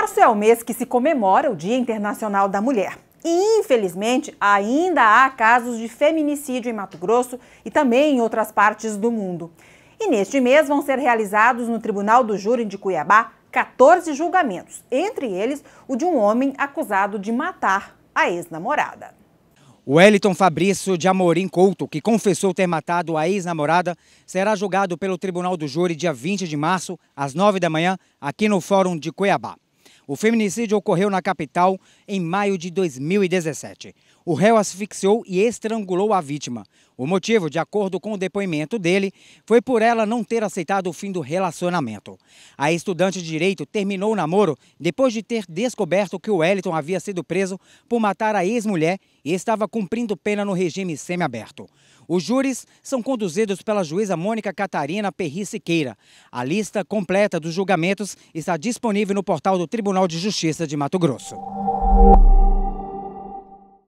Março é o mês que se comemora o Dia Internacional da Mulher. E, infelizmente, ainda há casos de feminicídio em Mato Grosso e também em outras partes do mundo. E neste mês vão ser realizados no Tribunal do Júri de Cuiabá 14 julgamentos, entre eles o de um homem acusado de matar a ex-namorada. Wellington Fabrício de Amorim Couto, que confessou ter matado a ex-namorada, será julgado pelo Tribunal do Júri dia 20 de março, às 9 da manhã, aqui no Fórum de Cuiabá. O feminicídio ocorreu na capital em maio de 2017. O réu asfixiou e estrangulou a vítima. O motivo, de acordo com o depoimento dele, foi por ela não ter aceitado o fim do relacionamento. A estudante de direito terminou o namoro depois de ter descoberto que o Wellington havia sido preso por matar a ex-mulher e estava cumprindo pena no regime semiaberto. Os júris são conduzidos pela juíza Mônica Catarina Perri Siqueira. A lista completa dos julgamentos está disponível no portal do Tribunal Tribunal de Justiça de Mato Grosso.